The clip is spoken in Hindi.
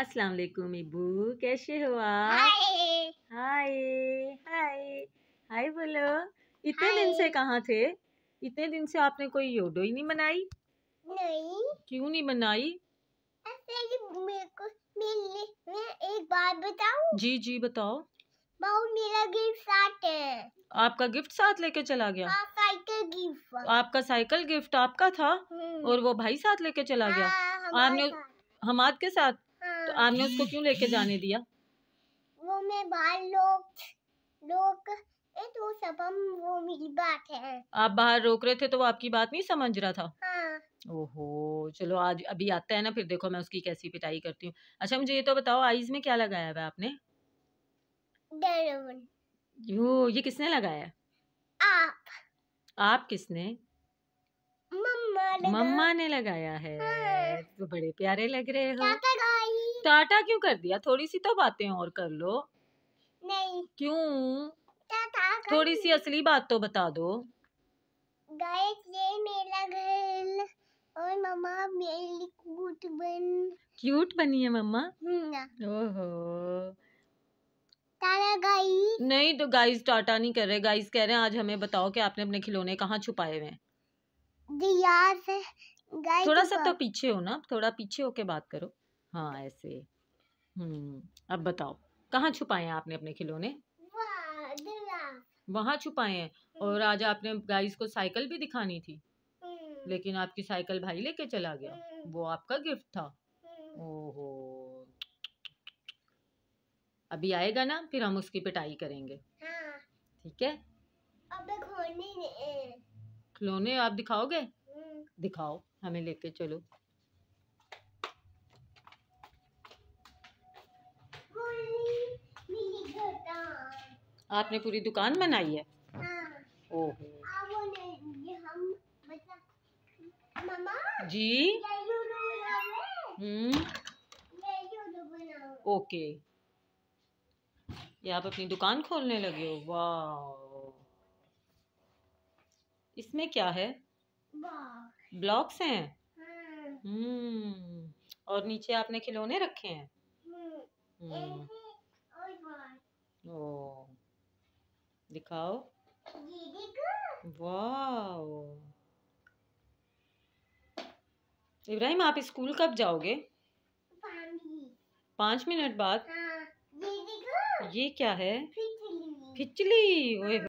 अस्सलाम वालेकुम इबू कैसे हो आप हाय हाय हाय बोलो इतने दिन से कहाँ थे इतने दिन से आपने कोई योडो ही नहीं बनाई नहीं क्यों नहीं बनाई मेरे को मैं एक बात बताऊं जी जी बताओ बाबू मेरा गिफ्ट साथ है आपका गिफ्ट साथ लेके चला गया साइकिल हाँ, गिफ्ट आपका साइकिल गिफ्ट आपका था हम्म। और वो भाई साथ लेके चला गया हाँ, आपने हमाद के साथ तो आपने उसको क्यों लेके जाने दिया वो मैं बाहर लोग लोग तो सब हम वो मेरी बात है आप बाहर रोक रहे थे तो वो आपकी बात नहीं समझ रहा था हाँ। ओहो चलो आज अभी आता है ना फिर देखो मैं उसकी कैसी पिटाई करती हूँ अच्छा मुझे ये तो बताओ आईज में क्या लगाया है आपने यो ये किसने लगाया आप आप किसने मम्मा मम्मा ने लगाया है हाँ। तो बड़े प्यारे लग रहे हो क्या टाटा क्यों कर दिया थोड़ी सी तो बातें और कर लो नहीं क्यों थोड़ी सी असली बात तो बता दो गाइस ये मेरा घर और मम्मा मेरी क्यूट बन क्यूट बनी है मम्मा हम्म, ओहो टाटा गाइस नहीं तो गाइस टाटा नहीं कर रहे गाइस कह रहे हैं आज हमें बताओ कि आपने अपने खिलौने कहाँ छुपाए हुए थोड़ा तो सा तो पीछे हो ना थोड़ा पीछे होके बात करो हाँ ऐसे हम्म अब बताओ कहाँ छुपाए हैं आपने अपने खिलौने वहाँ छुपाए हैं और आज आपने गाइस को साइकिल भी दिखानी थी लेकिन आपकी साइकिल भाई लेके चला गया वो आपका गिफ्ट था ओहो अभी आएगा ना फिर हम उसकी पिटाई करेंगे ठीक है खिलौने आप दिखाओगे दिखाओ हमें लेके चलो आपने पूरी दुकान बनाई है हाँ। ओहो मतलब, जी हम्म ओके ये आप अपनी दुकान खोलने लगे हो इसमें क्या है ब्लॉक्स हैं हाँ। हम्म और नीचे आपने खिलौने रखे हैं हम्म, हम्म। ओ दिखाओ वाओ इब्राहिम आप स्कूल कब जाओगे पाँच मिनट बाद हाँ, ये क्या है फिचली ओए